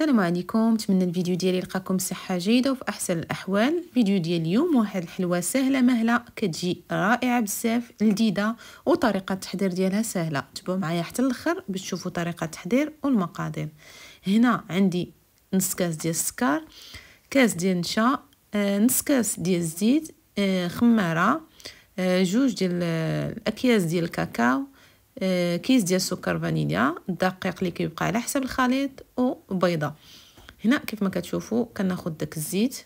السلام عليكم نتمنى الفيديو ديالي يلقاكم صحة جيده وفي احسن الاحوال الفيديو ديال اليوم واحد الحلوه سهله مهله كتجي رائعه بزاف لذيذه وطريقه التحضير ديالها سهله تبعوا معايا حتى الاخر باش تشوفوا طريقه التحضير والمقادير هنا عندي نص كاس ديال السكر كاس ديال النشا آه، نص كاس ديال الزيت آه، خماره آه، جوج ديال الاكياس ديال الكاكاو كيس ديال سكر فانيليا الدقيق اللي كيبقى على حسب الخليط و بيضة هنا كيف ما كتشوفوا كناخد داك الزيت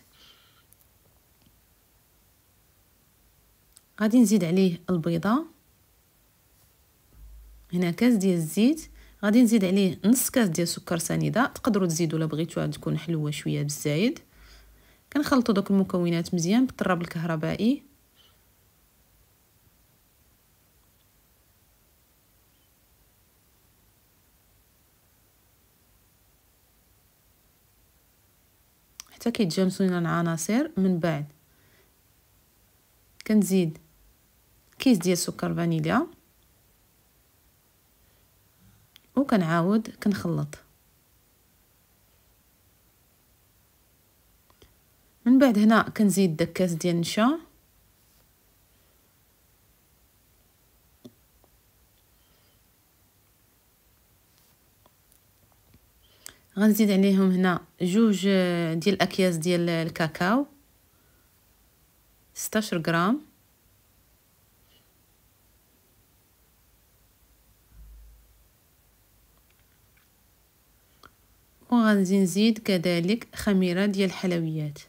غادي نزيد عليه البيضه هنا كاس ديال الزيت غادي نزيد عليه نص كاس ديال سكر سنيده تقدروا تزيدوا الا بغيتوها تكون حلوه شويه بزايد كنخلطوا دوك المكونات مزيان بالطراب الكهربائي حتى لنا العناصر من بعد كنزيد كيس ديال سكر فانيليا وكنعاود كنخلط من بعد هنا كنزيد داك كاس ديال النشا غنزيد عليهم هنا جوج آه، ديال الاكياس ديال الكاكاو 16 غرام وغنزيد نزيد كذلك خميره ديال الحلويات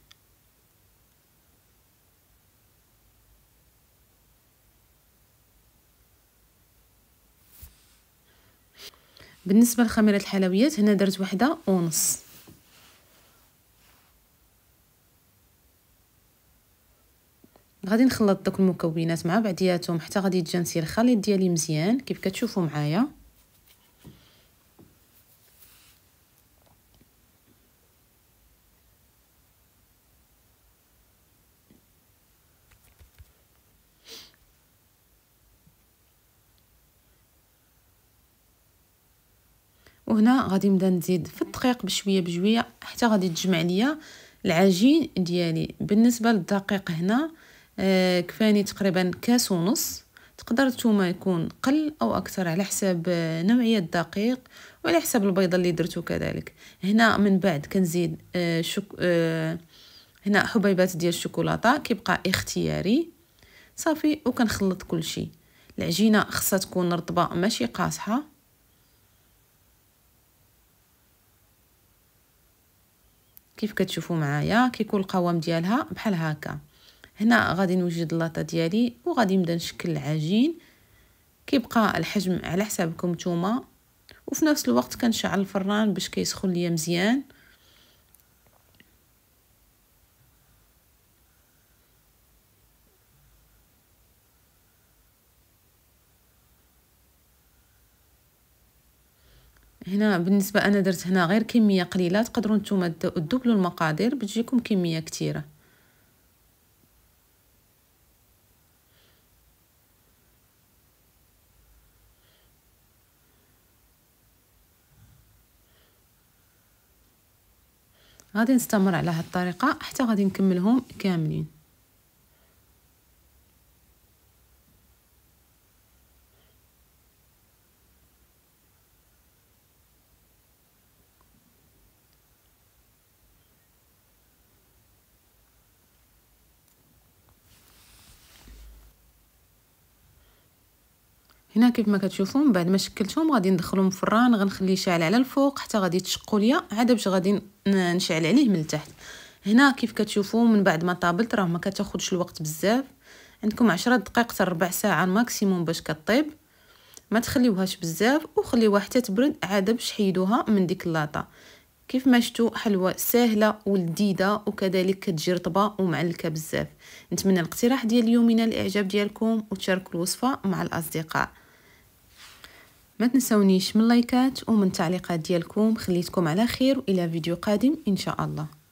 بالنسبه لخميره الحلويات هنا درت وحده ونص غادي نخلط دوك المكونات مع بعضياتهم حتى غادي نسير الخليط ديالي مزيان كيف كتشوفوا معايا وهنا غادي نبدا نزيد في الدقيق بشويه بشويه حتى غادي تجمع ليا العجين ديالي بالنسبه للدقيق هنا آه، كفاني تقريبا كاس ونص تقدر نتوما يكون قل او اكثر على حساب آه، نوعيه الدقيق وعلى حساب البيضه اللي درتو كذلك هنا من بعد كنزيد آه، شك... هنا حبيبات ديال الشوكولاته كيبقى اختياري صافي وكنخلط كلشي العجينه خصها تكون رطبه ماشي قاصحه كيف كتشوفوا معايا كيكون القوام ديالها بحال هكا هنا غادي نوجد اللاطه ديالي وغادي نبدا نشكل العجين كيبقى الحجم على حسابكم نتوما وفي نفس الوقت كنشعل الفران باش كيسخن ليا مزيان هنا بالنسبه انا درت هنا غير كميه قليله تقدرون نتوما تدبلوا المقادير بتجيكم كميه كثيره غادي نستمر على هاد الطريقه حتى غادي نكملهم كاملين هنا كيف ما كتشوفوا من بعد ما شكلتهم غادي ندخلهم في الفران غنخليه شاعل على الفوق حتى غادي تشقوا ليا عاد باش غادي نشعل عليه من التحت هنا كيف كتشوفوا من بعد ما طابلت راه ما كتاخذش الوقت بزاف عندكم عشرة دقائق حتى ربع ساعه ماكسيموم باش كطيب ما تخليوهاش بزاف وخليوها حتى تبرد عاد باش حيدوها من ديك اللاطه كيف ما شفتوا حلوه سهله ولذيذه وكذلك كتجي رطبه ومعلكه بزاف نتمنى الاقتراح ديال اليوم ينال الاعجاب ديالكم وتشاركوا الوصفه مع الاصدقاء ما تنسونيش من لايكات ومن تعليقات ديالكم خليتكم على خير والى فيديو قادم ان شاء الله